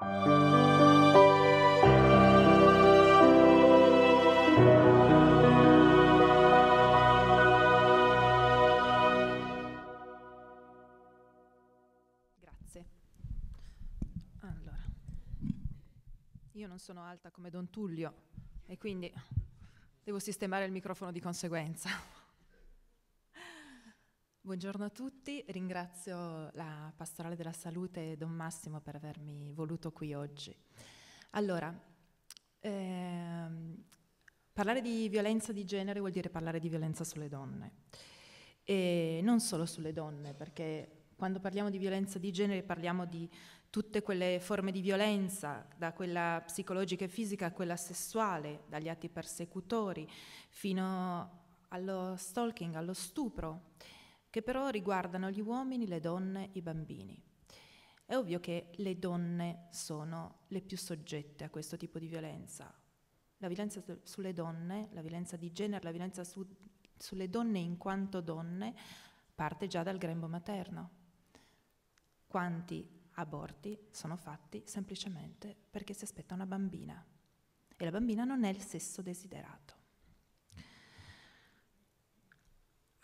Grazie. Allora, io non sono alta come Don Tullio e quindi devo sistemare il microfono di conseguenza. Buongiorno a tutti, ringrazio la Pastorale della Salute e Don Massimo per avermi voluto qui oggi. Allora, ehm, parlare di violenza di genere vuol dire parlare di violenza sulle donne e non solo sulle donne, perché quando parliamo di violenza di genere parliamo di tutte quelle forme di violenza, da quella psicologica e fisica a quella sessuale, dagli atti persecutori fino allo stalking, allo stupro che però riguardano gli uomini, le donne, i bambini. È ovvio che le donne sono le più soggette a questo tipo di violenza. La violenza sulle donne, la violenza di genere, la violenza su, sulle donne in quanto donne parte già dal grembo materno. Quanti aborti sono fatti semplicemente perché si aspetta una bambina e la bambina non è il sesso desiderato.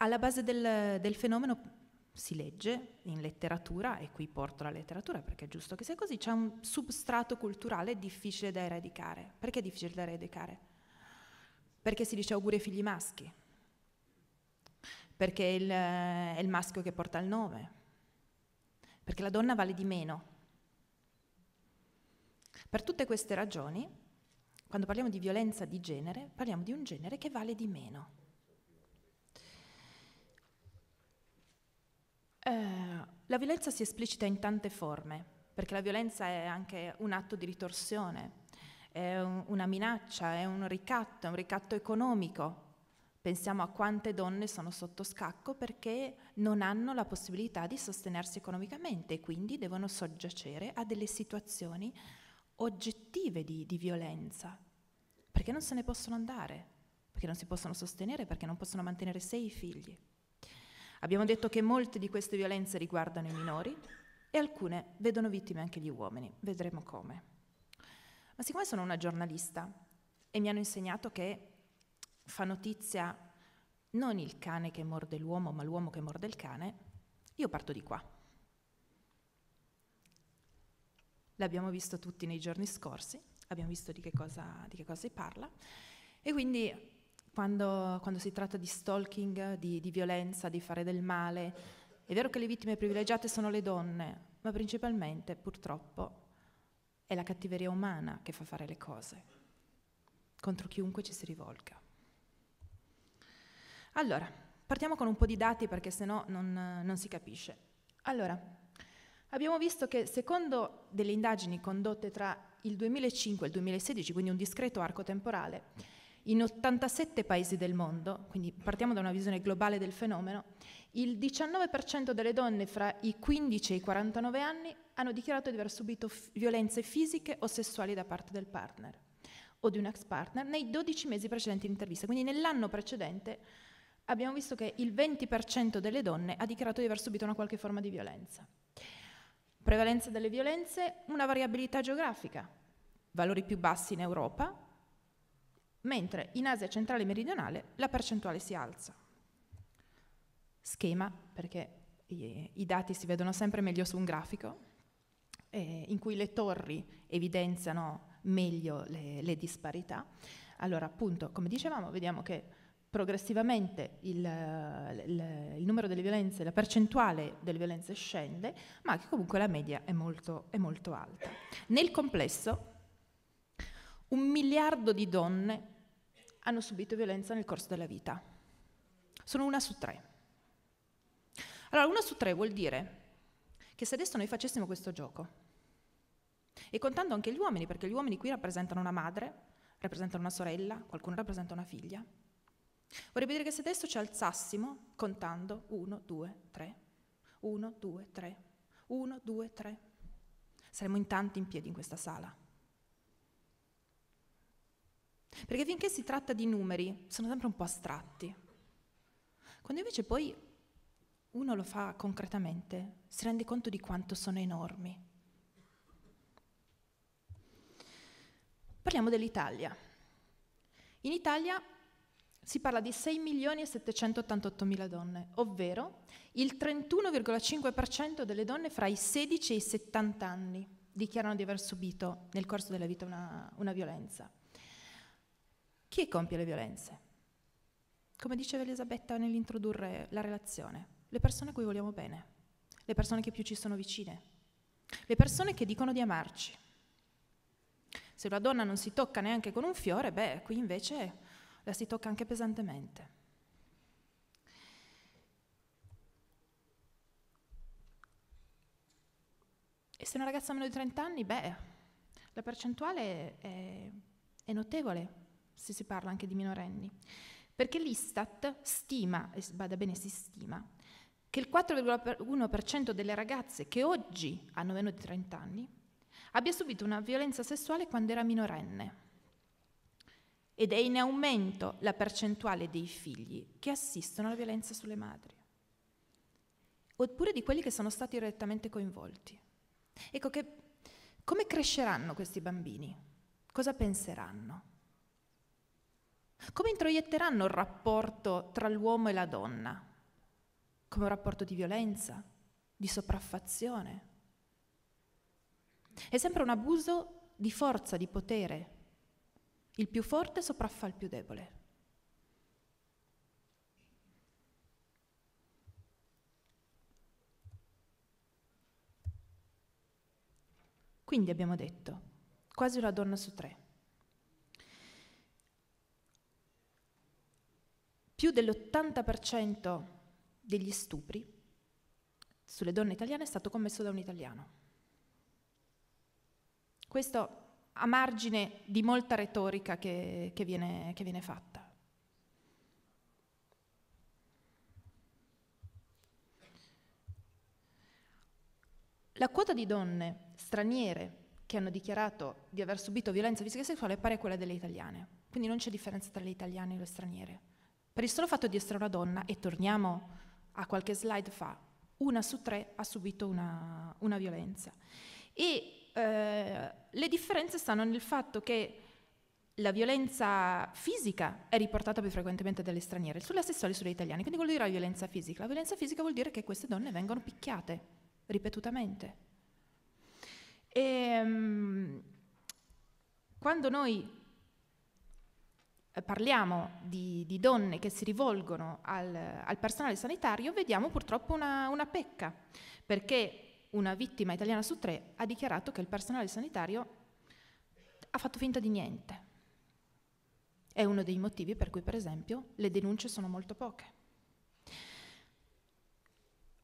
Alla base del, del fenomeno si legge in letteratura, e qui porto la letteratura perché è giusto che sia così, c'è un substrato culturale difficile da eradicare. Perché è difficile da eradicare? Perché si dice auguri ai figli maschi, perché il, è il maschio che porta il nome, perché la donna vale di meno. Per tutte queste ragioni, quando parliamo di violenza di genere, parliamo di un genere che vale di meno Eh, la violenza si esplicita in tante forme, perché la violenza è anche un atto di ritorsione, è un, una minaccia, è un ricatto, è un ricatto economico. Pensiamo a quante donne sono sotto scacco perché non hanno la possibilità di sostenersi economicamente e quindi devono soggiacere a delle situazioni oggettive di, di violenza, perché non se ne possono andare, perché non si possono sostenere, perché non possono mantenere sé i figli. Abbiamo detto che molte di queste violenze riguardano i minori e alcune vedono vittime anche gli uomini, vedremo come. Ma siccome sono una giornalista e mi hanno insegnato che fa notizia non il cane che morde l'uomo, ma l'uomo che morde il cane, io parto di qua. L'abbiamo visto tutti nei giorni scorsi, abbiamo visto di che cosa, di che cosa si parla e quindi quando, quando si tratta di stalking, di, di violenza, di fare del male, è vero che le vittime privilegiate sono le donne, ma principalmente, purtroppo, è la cattiveria umana che fa fare le cose, contro chiunque ci si rivolga. Allora, partiamo con un po' di dati perché sennò non, non si capisce. Allora, abbiamo visto che secondo delle indagini condotte tra il 2005 e il 2016, quindi un discreto arco temporale, in 87 paesi del mondo, quindi partiamo da una visione globale del fenomeno, il 19% delle donne fra i 15 e i 49 anni hanno dichiarato di aver subito f- violenze fisiche o sessuali da parte del partner o di un ex partner nei 12 mesi precedenti l'intervista. Quindi nell'anno precedente abbiamo visto che il 20% delle donne ha dichiarato di aver subito una qualche forma di violenza. Prevalenza delle violenze, una variabilità geografica, valori più bassi in Europa, mentre in Asia centrale e meridionale la percentuale si alza. Schema, perché i dati si vedono sempre meglio su un grafico, eh, in cui le torri evidenziano meglio le, le, disparità. Allora, appunto, come dicevamo, vediamo che progressivamente il, il, il, numero delle violenze, la percentuale delle violenze scende, ma che comunque la media è molto, è molto alta. Nel complesso, un miliardo di donne hanno subito violenza nel corso della vita. Sono una su tre. Allora, una su tre vuol dire che se adesso noi facessimo questo gioco, e contando anche gli uomini, perché gli uomini qui rappresentano una madre, rappresentano una sorella, qualcuno rappresenta una figlia, vorrebbe dire che se adesso ci alzassimo contando 1, 2, 3, 1, 2, 3, 1, 2, 3, saremmo in tanti in piedi in questa sala. Perché finché si tratta di numeri sono sempre un po' astratti. Quando invece poi uno lo fa concretamente, si rende conto di quanto sono enormi. Parliamo dell'Italia. In Italia si parla di 6 milioni e 788 mila donne, ovvero il 31,5% delle donne fra i 16 e i 70 anni dichiarano di aver subito nel corso della vita una, una violenza. Chi compie le violenze? Come diceva Elisabetta nell'introdurre la relazione, le persone a cui vogliamo bene, le persone che più ci sono vicine, le persone che dicono di amarci. Se una donna non si tocca neanche con un fiore, beh, qui invece la si tocca anche pesantemente. E se una ragazza ha meno di 30 anni, beh, la percentuale è, è notevole se si parla anche di minorenni, perché l'Istat stima, e vada bene si stima, che il 4,1% delle ragazze che oggi hanno meno di 30 anni abbia subito una violenza sessuale quando era minorenne. Ed è in aumento la percentuale dei figli che assistono alla violenza sulle madri, oppure di quelli che sono stati direttamente coinvolti. Ecco che come cresceranno questi bambini? Cosa penseranno? Come introietteranno il rapporto tra l'uomo e la donna? Come un rapporto di violenza, di sopraffazione? È sempre un abuso di forza, di potere. Il più forte sopraffa il più debole. Quindi abbiamo detto, quasi una donna su tre. più dell'80% degli stupri sulle donne italiane è stato commesso da un italiano. Questo a margine di molta retorica che, che, viene, che viene fatta. La quota di donne straniere che hanno dichiarato di aver subito violenza fisica e sessuale è pari a quella delle italiane, quindi non c'è differenza tra le italiane e le straniere. Per il solo fatto di essere una donna, e torniamo a qualche slide fa, una su tre ha subito una, una violenza. E eh, le differenze stanno nel fatto che la violenza fisica è riportata più frequentemente dalle straniere, sulla sessuale e sulle italiane. Quindi vuol dire la violenza fisica. La violenza fisica vuol dire che queste donne vengono picchiate ripetutamente. E, um, quando noi eh, parliamo di, di, donne che si rivolgono al, al personale sanitario, vediamo purtroppo una, una, pecca, perché una vittima italiana su tre ha dichiarato che il personale sanitario ha fatto finta di niente. È uno dei motivi per cui, per esempio, le denunce sono molto poche.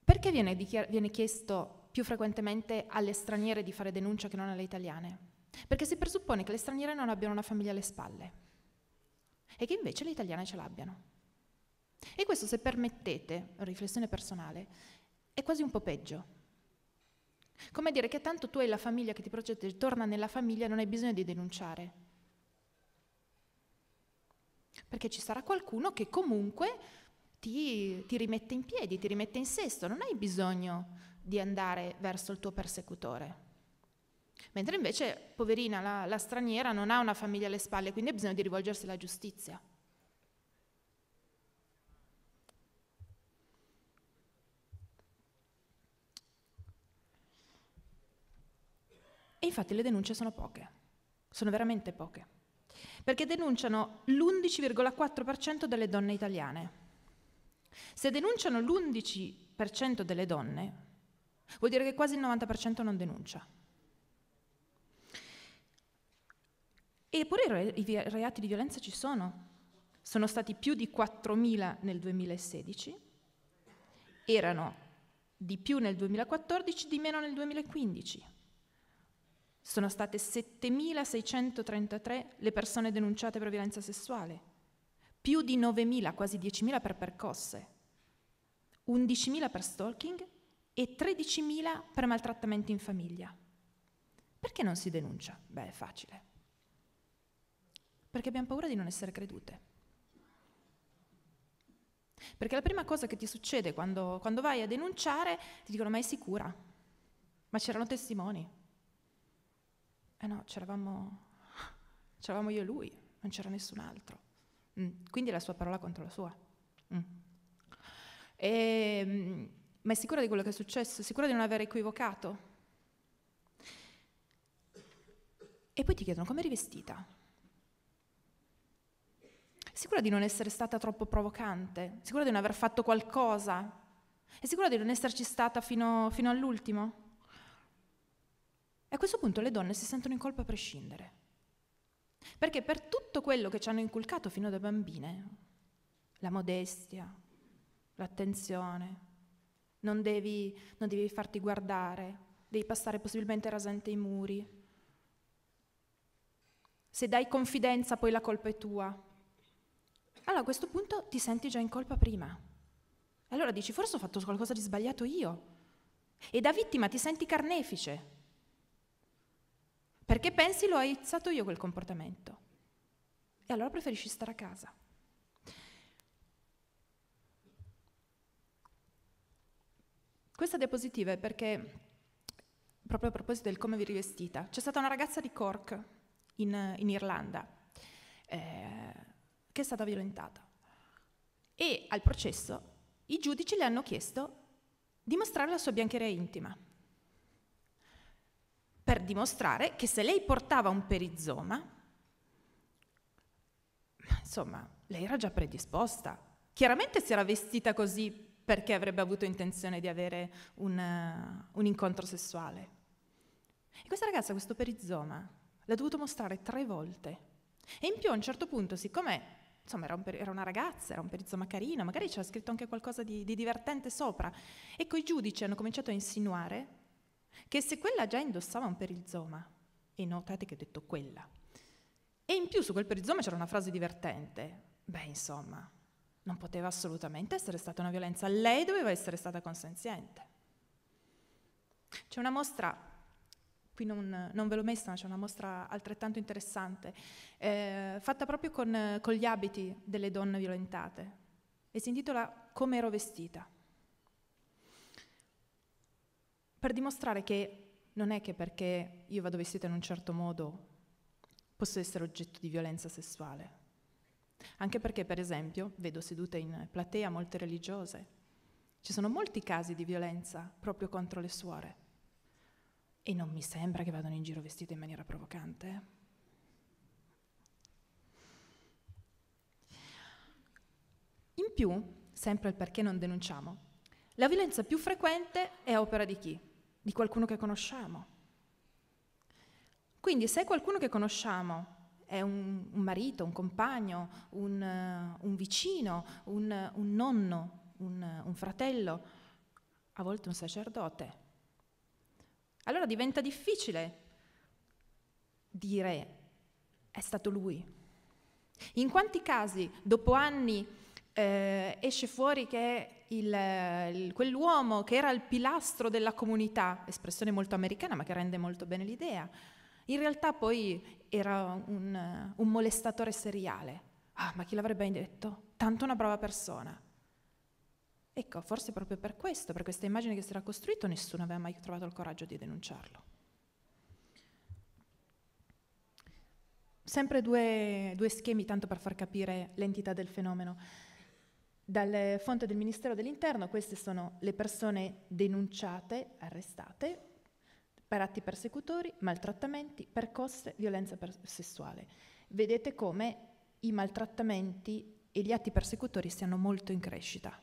Perché viene, viene chiesto più frequentemente alle straniere di fare denuncia che non alle italiane? Perché si presuppone che le straniere non abbiano una famiglia alle spalle e che invece le italiane ce l'abbiano. E questo, se permettete, riflessione personale, è quasi un po' peggio. Come dire che tanto tu hai la famiglia che ti progetta, e torna nella famiglia, non hai bisogno di denunciare. Perché ci sarà qualcuno che comunque ti, ti rimette in piedi, ti rimette in sesto, non hai bisogno di andare verso il tuo persecutore. Mentre invece, poverina, la, la straniera non ha una famiglia alle spalle, quindi ha bisogno di rivolgersi alla giustizia. E infatti le denunce sono poche, sono veramente poche, perché denunciano l'11,4% delle donne italiane. Se denunciano l'11% delle donne, vuol dire che quasi il 90% non denuncia. Eppure i reati di violenza ci sono. Sono stati più di 4.000 nel 2016, erano di più nel 2014, di meno nel 2015. Sono state 7.633 le persone denunciate per violenza sessuale, più di 9.000, quasi 10.000 per percosse, 11.000 per stalking e 13.000 per maltrattamenti in famiglia. Perché non si denuncia? Beh, è facile. Perché abbiamo paura di non essere credute. Perché la prima cosa che ti succede quando, quando vai a denunciare, ti dicono ma è sicura? Ma c'erano testimoni? Eh no, c'eravamo, c'eravamo io e lui, non c'era nessun altro. Mm, quindi la sua parola contro la sua. Mm. E, ehm, ma è sicura di quello che è successo? Sicura di non aver equivocato? E poi ti chiedono come è rivestita? Sicura di non essere stata troppo provocante? Sicura di non aver fatto qualcosa? È sicura di non esserci stata fino, fino all'ultimo? E a questo punto le donne si sentono in colpa a prescindere. Perché per tutto quello che ci hanno inculcato fino da bambine, la modestia, l'attenzione, non devi, non devi farti guardare, devi passare possibilmente rasente i muri. Se dai confidenza poi la colpa è tua allora a questo punto ti senti già in colpa prima. Allora dici, forse ho fatto qualcosa di sbagliato io. E da vittima ti senti carnefice. Perché pensi l'ho aizzato io quel comportamento. E allora preferisci stare a casa. Questa diapositiva è perché, proprio a proposito del come vi rivestita, c'è stata una ragazza di Cork in, in Irlanda. Eh, che è stata violentata. E al processo i giudici le hanno chiesto di mostrare la sua biancheria intima, per dimostrare che se lei portava un perizoma, insomma, lei era già predisposta. Chiaramente si era vestita così perché avrebbe avuto intenzione di avere un, uh, un incontro sessuale. E questa ragazza, questo perizoma, l'ha dovuto mostrare tre volte. E in più a un certo punto, siccome insomma era, un per, era, una ragazza, era un perizoma carino, magari c'era scritto anche qualcosa di, di divertente sopra. Ecco, i giudici hanno cominciato a insinuare che se quella già indossava un perizoma, e notate che ho detto quella, e in più su quel perizoma c'era una frase divertente, beh insomma, non poteva assolutamente essere stata una violenza, lei doveva essere stata consenziente. C'è una mostra qui non, non ve l'ho messa, ma c'è una mostra altrettanto interessante, eh, fatta proprio con, con gli abiti delle donne violentate e si intitola Come ero vestita. Per dimostrare che non è che perché io vado vestita in un certo modo posso essere oggetto di violenza sessuale. Anche perché, per esempio, vedo sedute in platea molte religiose. Ci sono molti casi di violenza proprio contro le suore. E non mi sembra che vadano in giro vestite in maniera provocante. In più, sempre il perché non denunciamo, la violenza più frequente è opera di chi? Di qualcuno che conosciamo. Quindi se qualcuno che conosciamo è un, un marito, un compagno, un, un vicino, un, un nonno, un fratello, a volte un sacerdote, allora diventa difficile dire è stato lui. In quanti casi dopo anni eh, esce fuori che il, il, quell'uomo che era il pilastro della comunità, espressione molto americana ma che rende molto bene l'idea, in realtà poi era un, un molestatore seriale. Ah, ma chi l'avrebbe mai detto? Tanto una brava persona. Ecco, forse proprio per questo, per questa immagine che si era costruita, nessuno aveva mai trovato il coraggio di denunciarlo. Sempre due, due schemi, tanto per far capire l'entità del fenomeno. Dalle fonte del Ministero dell'Interno, queste sono le persone denunciate, arrestate, per atti persecutori, maltrattamenti, percosse, violenza per- sessuale. Vedete come i maltrattamenti e gli atti persecutori siano molto in crescita.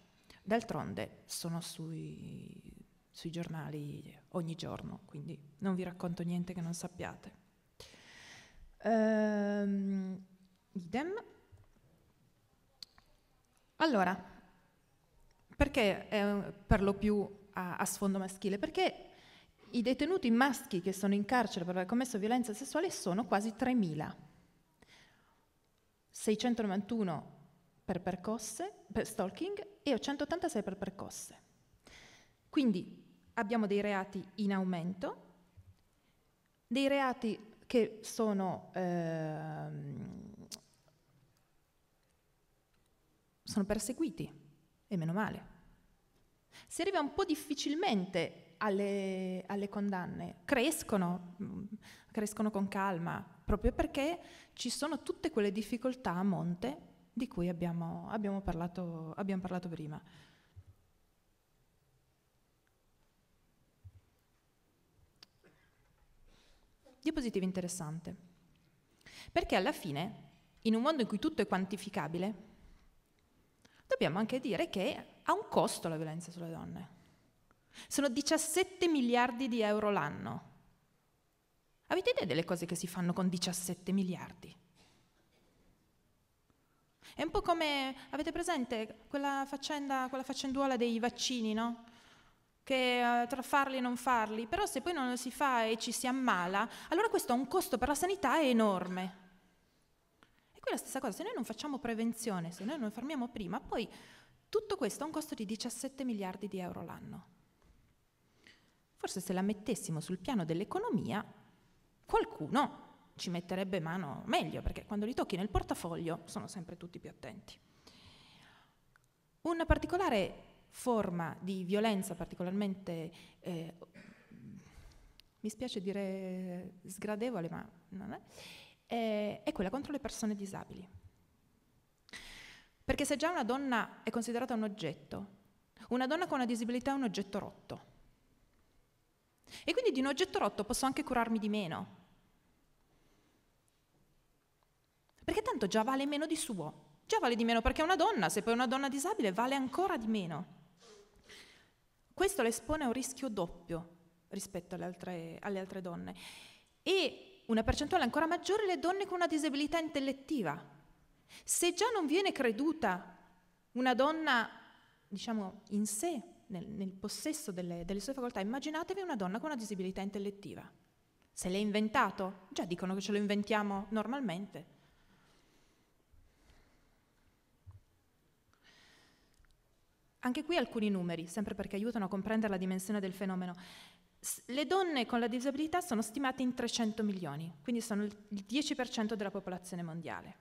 D'altronde sono sui, sui giornali ogni giorno, quindi non vi racconto niente che non sappiate. Ehm, idem. Allora, perché è per lo più a, a sfondo maschile? Perché i detenuti maschi che sono in carcere per aver commesso violenza sessuale sono quasi 3.000. 691 per percosse, per stalking e ho 186 per percosse. Quindi abbiamo dei reati in aumento, dei reati che sono, ehm, sono perseguiti, e meno male. Si arriva un po' difficilmente alle, alle, condanne crescono, crescono con calma, proprio perché ci sono tutte quelle difficoltà a monte di cui abbiamo, abbiamo, parlato, abbiamo parlato prima. Diapositiva interessante, perché alla fine, in un mondo in cui tutto è quantificabile, dobbiamo anche dire che ha un costo la violenza sulle donne. Sono 17 miliardi di euro l'anno. Avete idea delle cose che si fanno con 17 miliardi? È un po' come, avete presente quella, faccenda, quella faccenduola dei vaccini, no? che eh, tra farli e non farli, però se poi non lo si fa e ci si ammala, allora questo ha un costo per la sanità enorme. E qui la stessa cosa, se noi non facciamo prevenzione, se noi non fermiamo prima, poi tutto questo ha un costo di 17 miliardi di euro l'anno. Forse se la mettessimo sul piano dell'economia, qualcuno ci metterebbe mano meglio, perché quando li tocchi nel portafoglio sono sempre tutti più attenti. Una particolare forma di violenza particolarmente, eh, mi spiace dire sgradevole, ma non è, eh, è quella contro le persone disabili. Perché se già una donna è considerata un oggetto, una donna con una disabilità è un oggetto rotto. E quindi di un oggetto rotto posso anche curarmi di meno, perché tanto già vale meno di suo, già vale di meno perché è una donna, se poi è una donna disabile vale ancora di meno. Questo la espone a un rischio doppio rispetto alle altre, alle altre donne e una percentuale ancora maggiore le donne con una disabilità intellettiva. Se già non viene creduta una donna, diciamo, in sé, nel, nel possesso delle, delle sue facoltà, immaginatevi una donna con una disabilità intellettiva. Se l'è inventato, già dicono che ce lo inventiamo normalmente. Anche qui alcuni numeri, sempre perché aiutano a comprendere la dimensione del fenomeno. Le donne con la disabilità sono stimate in 300 milioni, quindi sono il 10% della popolazione mondiale.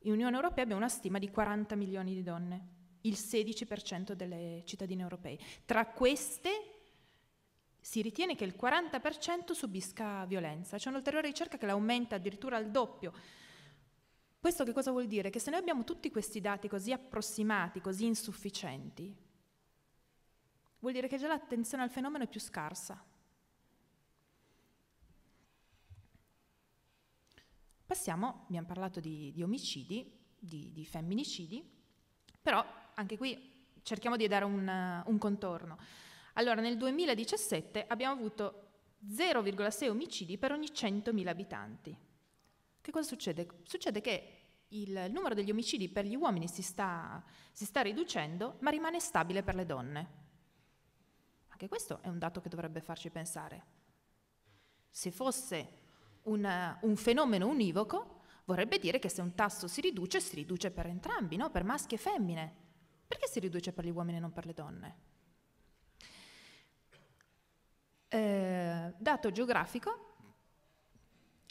In Unione Europea abbiamo una stima di 40 milioni di donne, il 16% delle cittadine europee. Tra queste si ritiene che il 40% subisca violenza. C'è un'ulteriore ricerca che l'aumenta addirittura al doppio questo che cosa vuol dire? Che se noi abbiamo tutti questi dati così approssimati, così insufficienti, vuol dire che già l'attenzione al fenomeno è più scarsa. Passiamo, abbiamo parlato di, di omicidi, di, di, femminicidi, però anche qui cerchiamo di dare un, un contorno. Allora, nel 2017 abbiamo avuto 0,6 omicidi per ogni 100.000 abitanti. Che cosa succede? Succede che il numero degli omicidi per gli uomini si sta, si sta riducendo, ma rimane stabile per le donne. Anche questo è un dato che dovrebbe farci pensare. Se fosse un, un fenomeno univoco, vorrebbe dire che se un tasso si riduce, si riduce per entrambi, no? per maschi e femmine. Perché si riduce per gli uomini e non per le donne? Eh, dato geografico,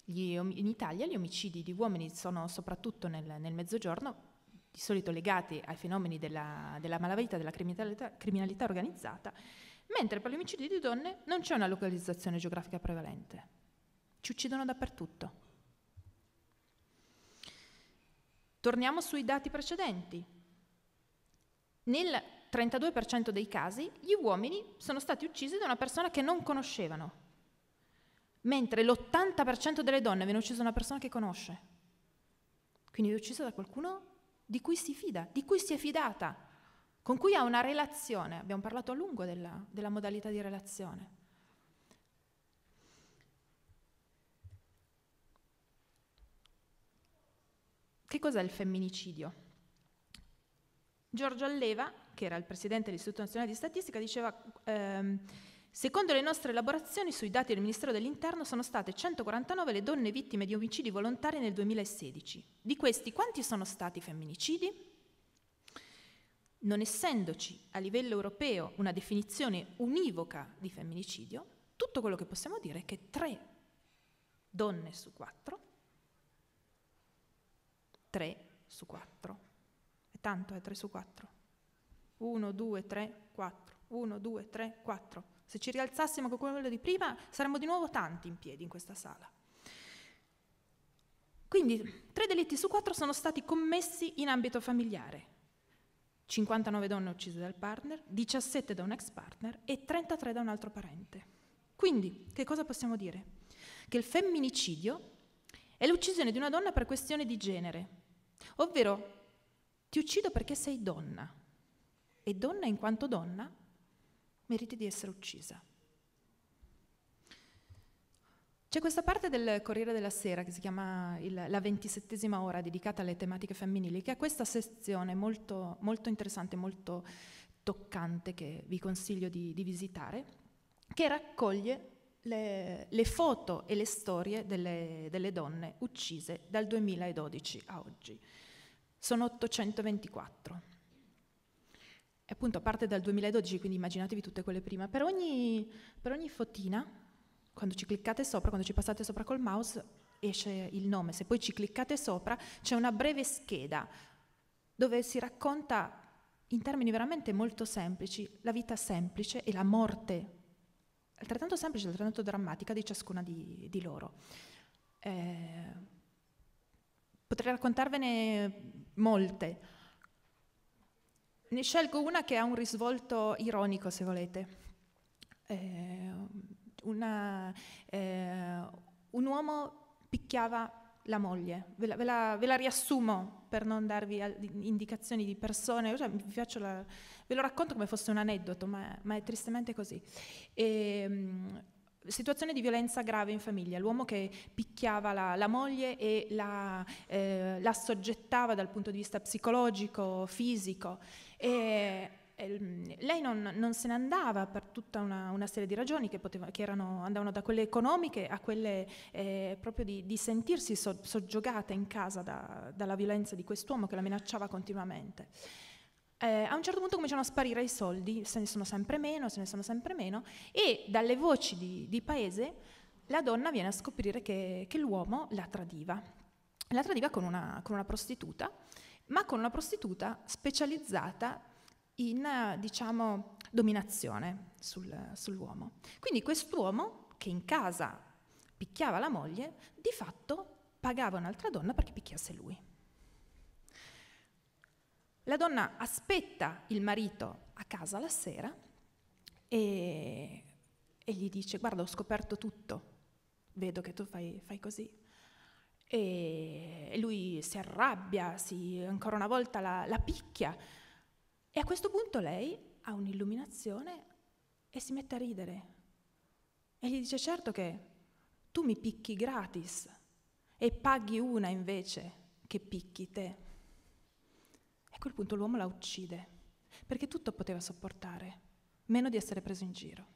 gli, in Italia gli omicidi di uomini sono soprattutto nel, nel mezzogiorno di solito legati ai fenomeni della, della malavita, della criminalità, criminalità organizzata, mentre per gli omicidi di donne non c'è una localizzazione geografica prevalente. Ci uccidono dappertutto. Torniamo sui dati precedenti. Nel 32% dei casi gli uomini sono stati uccisi da una persona che non conoscevano mentre l'80% delle donne viene uccisa da una persona che conosce. Quindi viene uccisa da qualcuno di cui si fida, di cui si è fidata, con cui ha una relazione. Abbiamo parlato a lungo della, della modalità di relazione. Che cos'è il femminicidio? Giorgio Alleva, che era il presidente dell'Istituto Nazionale di Statistica, diceva... Ehm, Secondo le nostre elaborazioni sui dati del Ministero dell'Interno sono state 149 le donne vittime di omicidi volontari nel 2016. Di questi quanti sono stati femminicidi? Non essendoci a livello europeo una definizione univoca di femminicidio, tutto quello che possiamo dire è che 3 donne su 4, 3 su 4, è tanto, è eh, 3 su 4, 1, 2, 3, 4, 1, 2, 3, 4 se ci rialzassimo con quello di prima, saremmo di nuovo tanti in piedi in questa sala. Quindi, tre delitti su quattro sono stati commessi in ambito familiare. 59 donne uccise dal partner, 17 da un ex partner e 33 da un altro parente. Quindi, che cosa possiamo dire? Che il femminicidio è l'uccisione di una donna per questione di genere, ovvero ti uccido perché sei donna e donna in quanto donna meriti di essere uccisa. C'è questa parte del Corriere della Sera che si chiama il, la ventisettesima ora dedicata alle tematiche femminili, che ha questa sezione molto, molto interessante, molto toccante che vi consiglio di, di visitare, che raccoglie le, le, foto e le storie delle, delle donne uccise dal 2012 a oggi. Sono 824. E appunto parte dal 2012, quindi immaginatevi tutte quelle prima. Per ogni, per ogni fotina, quando ci cliccate sopra, quando ci passate sopra col mouse, esce il nome. Se poi ci cliccate sopra, c'è una breve scheda dove si racconta in termini veramente molto semplici la vita semplice e la morte altrettanto semplice, altrettanto drammatica di ciascuna di, di loro. Eh, potrei raccontarvene molte, ne scelgo una che ha un risvolto ironico, se volete. Eh, una, eh, un uomo picchiava la moglie, ve la, ve, la, ve la, riassumo per non darvi indicazioni di persone, cioè la, ve lo racconto come fosse un aneddoto, ma, ma è tristemente così. E, ehm, situazione di violenza grave in famiglia, l'uomo che picchiava la, la moglie e la, eh, la, soggettava dal punto di vista psicologico, fisico. E, e ehm, lei non, non, se ne andava per tutta una, una serie di ragioni che, poteva, che erano, andavano da quelle economiche a quelle eh, proprio di, di sentirsi so, soggiogata in casa da, dalla violenza di quest'uomo che la minacciava continuamente. Eh, a un certo punto cominciano a sparire i soldi, se ne sono sempre meno, se ne sono sempre meno, e dalle voci di, di paese la donna viene a scoprire che, che l'uomo la tradiva. La tradiva con una, con una prostituta ma con una prostituta specializzata in, eh, diciamo, dominazione sul, sull'uomo. Quindi quest'uomo, che in casa picchiava la moglie, di fatto pagava un'altra donna perché picchiasse lui. La donna aspetta il marito a casa la sera e, e gli dice guarda ho scoperto tutto, vedo che tu fai, fai così, e lui si arrabbia, si, ancora una volta la, la picchia. E a questo punto lei ha un'illuminazione e si mette a ridere. E gli dice certo che tu mi picchi gratis e paghi una invece che picchi te. E a quel punto l'uomo la uccide, perché tutto poteva sopportare, meno di essere preso in giro.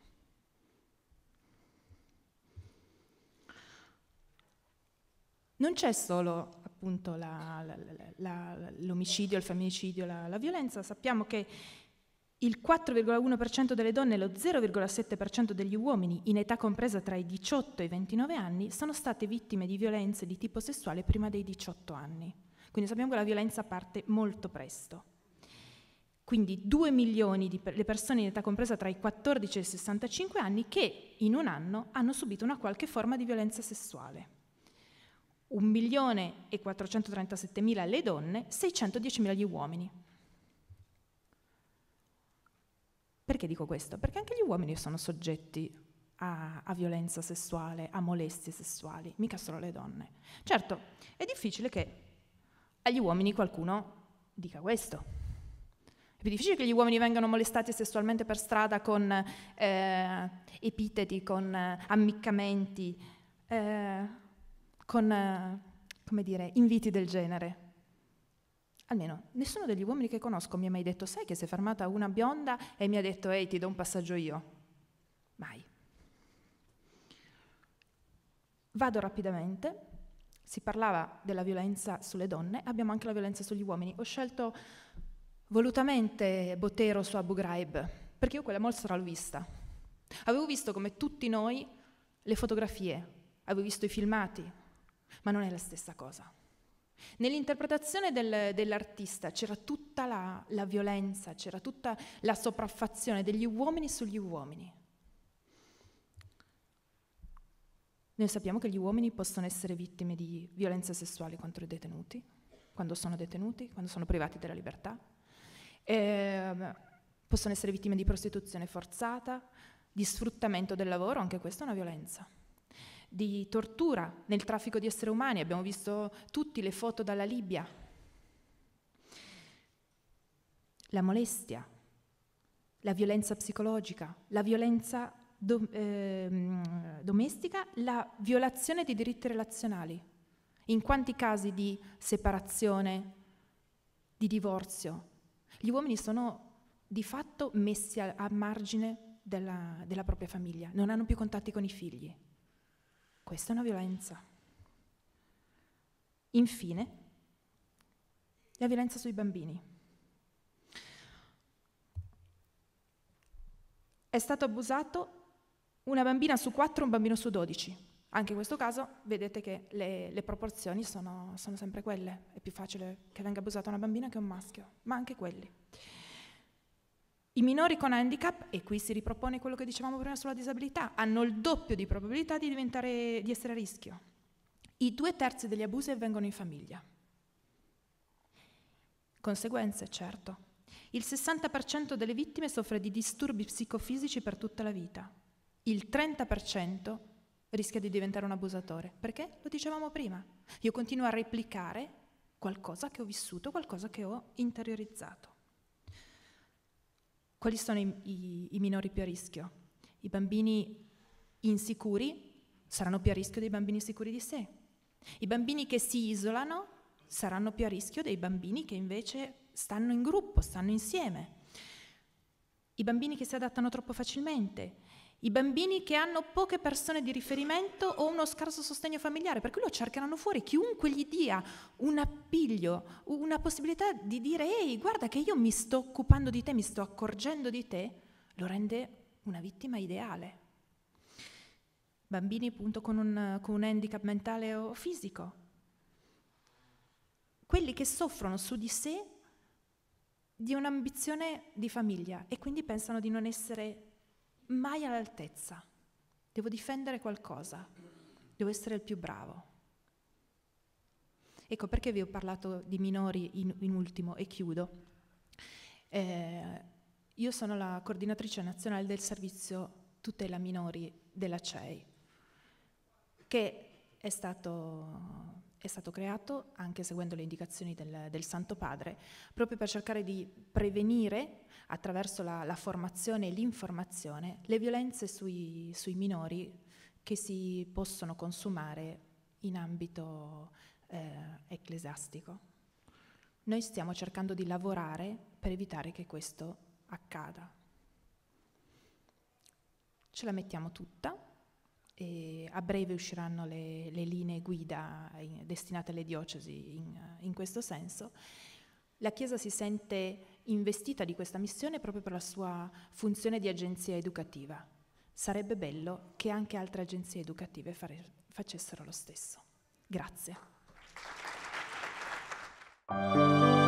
non c'è solo appunto la, la, la, l'omicidio, il femminicidio, la, violenza, sappiamo che il 4,1% delle donne e lo 0,7% degli uomini in età compresa tra i 18 e i 29 anni sono state vittime di violenze di tipo sessuale prima dei 18 anni. Quindi sappiamo che la violenza parte molto presto. Quindi 2 milioni di per- persone in età compresa tra i 14 e i 65 anni che in un anno hanno subito una qualche forma di violenza sessuale. 1.437.000 le donne, 610.000 gli uomini. Perché dico questo? Perché anche gli uomini sono soggetti a, a, violenza sessuale, a molestie sessuali, mica solo le donne. Certo, è difficile che agli uomini qualcuno dica questo. È più difficile che gli uomini vengano molestati sessualmente per strada con eh, epiteti, con eh, ammiccamenti. Eh, con, eh, come dire, inviti del genere. Almeno nessuno degli uomini che conosco mi ha mai detto, sai che si è fermata una bionda e mi ha detto, ehi, ti do un passaggio io. Mai. Vado rapidamente. Si parlava della violenza sulle donne, abbiamo anche la violenza sugli uomini. Ho scelto volutamente Botero su Abu Ghraib, perché io quella mostra l'ho vista. Avevo visto come tutti noi le fotografie, avevo visto i filmati, ma non è la stessa cosa. Nell'interpretazione del, dell'artista c'era tutta la, la violenza, c'era tutta la sopraffazione degli uomini sugli uomini. Noi sappiamo che gli uomini possono essere vittime di violenza sessuale contro i detenuti, quando sono detenuti, quando sono privati della libertà, eh, possono essere vittime di prostituzione forzata, di sfruttamento del lavoro, anche questa è una violenza di tortura, nel traffico di esseri umani, abbiamo visto tutti le foto dalla Libia, la molestia, la violenza psicologica, la violenza do, eh, domestica, la violazione dei diritti relazionali. In quanti casi di separazione, di divorzio, gli uomini sono di fatto messi a, a margine della, della propria famiglia, non hanno più contatti con i figli. Questa è una violenza. Infine, la violenza sui bambini. È stato abusato una bambina su quattro, un bambino su dodici. Anche in questo caso vedete che le, le proporzioni sono, sono sempre quelle. È più facile che venga abusata una bambina che un maschio, ma anche quelli. I minori con handicap, e qui si ripropone quello che dicevamo prima sulla disabilità, hanno il doppio di probabilità di, di essere a rischio. I due terzi degli abusi avvengono in famiglia. Conseguenze, certo. Il 60% delle vittime soffre di disturbi psicofisici per tutta la vita. Il 30% rischia di diventare un abusatore. Perché? Lo dicevamo prima. Io continuo a replicare qualcosa che ho vissuto, qualcosa che ho interiorizzato quali sono i, i, i minori più a rischio? I bambini insicuri saranno più a rischio dei bambini sicuri di sé. I bambini che si isolano saranno più a rischio dei bambini che invece stanno in gruppo, stanno insieme. I bambini che si adattano troppo facilmente, i bambini che hanno poche persone di riferimento o uno scarso sostegno familiare, per cui lo cercheranno fuori, chiunque gli dia un appiglio, una possibilità di dire ehi guarda che io mi sto occupando di te, mi sto accorgendo di te, lo rende una vittima ideale. Bambini appunto con un, con un handicap mentale o fisico. Quelli che soffrono su di sé di un'ambizione di famiglia e quindi pensano di non essere mai all'altezza. Devo difendere qualcosa, devo essere il più bravo. Ecco perché vi ho parlato di minori in, in ultimo e chiudo. Eh, io sono la coordinatrice nazionale del servizio tutela minori della CEI, che è stato è stato creato, anche seguendo le indicazioni del, del Santo Padre, proprio per cercare di prevenire, attraverso la, la formazione e l'informazione, le violenze sui, sui, minori che si possono consumare in ambito eh, ecclesiastico. Noi stiamo cercando di lavorare per evitare che questo accada. Ce la mettiamo tutta e a breve usciranno le, le linee guida in, destinate alle diocesi in, in questo senso. La Chiesa si sente investita di questa missione proprio per la sua funzione di agenzia educativa. Sarebbe bello che anche altre agenzie educative fare, facessero lo stesso. Grazie.